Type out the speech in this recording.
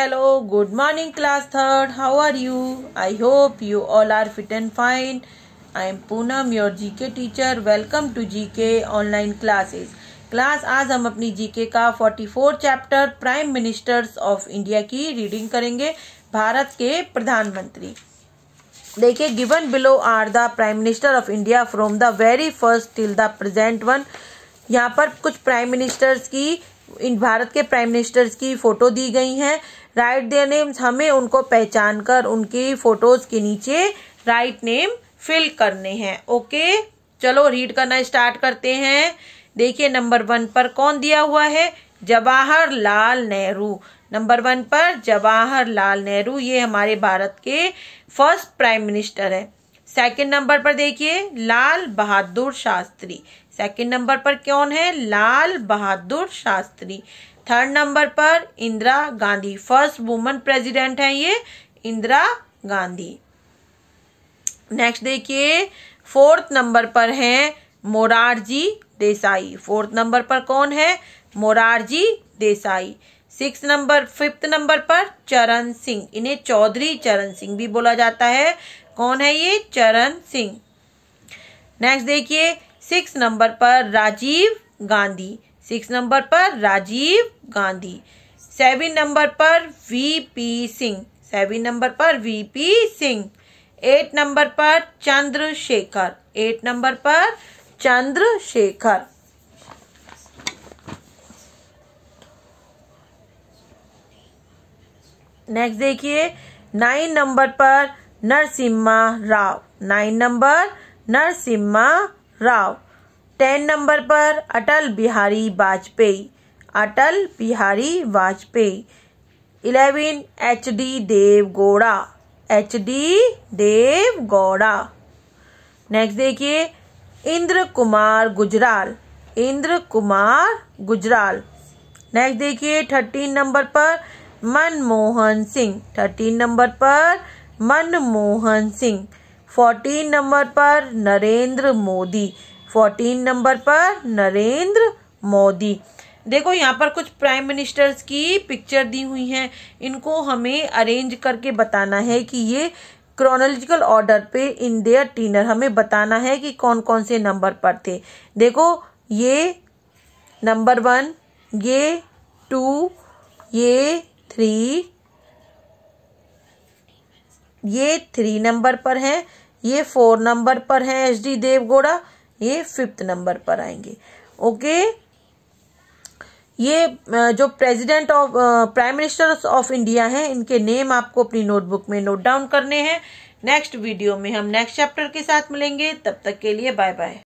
hello good morning class third how are you I hope you all are fit and fine I am Poonam your GK teacher welcome to GK online classes class आज हम अपनी GK का 44 chapter prime ministers of India की reading करेंगे भारत के प्रधानमंत्री देखिए given below are the prime minister of India from the very first till the present one यहाँ पर कुछ प्राइम मिनिस्टर्स की इन भारत के प्राइम मिनिस्टर्स की फोटो दी गई हैं राइट देयर नेम्स हमें उनको पहचान कर उनकी फोटोज के नीचे राइट नेम फिल करने हैं ओके चलो रीड करना स्टार्ट करते हैं देखिए नंबर वन पर कौन दिया हुआ है जवाहरलाल नेहरू नंबर वन पर जवाहरलाल नेहरू ये हमारे भारत के फर्स्ट प्राइम मिनिस्टर है सेकंड नंबर पर देखिए लाल बहादुर शास्त्री सेकंड नंबर पर कौन है लाल बहादुर शास्त्री थर्ड नंबर पर Indira Gandhi first woman president हैं ये इंदिरा गांधी नेक्स्ट देखिए फोर्थ नंबर पर हैं मोरारजी देसाई फोर्थ नंबर पर कौन है Morarji Desai six number fifth number पर चरण सिंह इन्हें चौधरी चरण सिंह भी बोला जाता है कौन है ये चरण सिंह नेक्स्ट देखिए सिक्स नंबर पर राजीव गांधी सिक्स नंबर पर राजीव गांधी सेवन नंबर पर V P Singh seven number पर V P Singh eight number पर चंद्रशेखर एट नंबर पर चंद्रशेखर नेक्स्ट देखिए नाइन नंबर पर Narasimha Rao nine number Narasimha Rao ten number पर Atal Bihari Vajpayee Atal Bihari Vajpayee eleven H D Deve Gowda H D Deve Gowda next देखिए इंद्र कुमार गुजराल इंद्र कुमार गुजराल नेक्स्ट देखिए थर्टीन नंबर पर मनमोहन सिंह थर्टीन नंबर पर मनमोहन सिंह फोर्टीन नंबर पर नरेंद्र मोदी फोर्टीन नंबर पर नरेंद्र मोदी देखो यहाँ पर कुछ प्राइम मिनिस्टर्स की पिक्चर दी हुई हैं इनको हमें अरेंज करके बताना है कि ये क्रोनोलॉजिकल ऑर्डर पे इन देयर टीनर हमें बताना है कि कौन कौन से नंबर पर थे देखो ये नंबर वन ये टू ये थ्री ये थ्री नंबर पर हैं ये फोर नंबर पर हैं एच डी देवगौड़ा ये फिफ्थ नंबर पर आएंगे ओके ये जो president of prime minister of India हैं इनके नेम आपको अपनी नोटबुक में नोट डाउन करने हैं नेक्स्ट वीडियो में हम नेक्स्ट चैप्टर के साथ मिलेंगे तब तक के लिए बाय बाय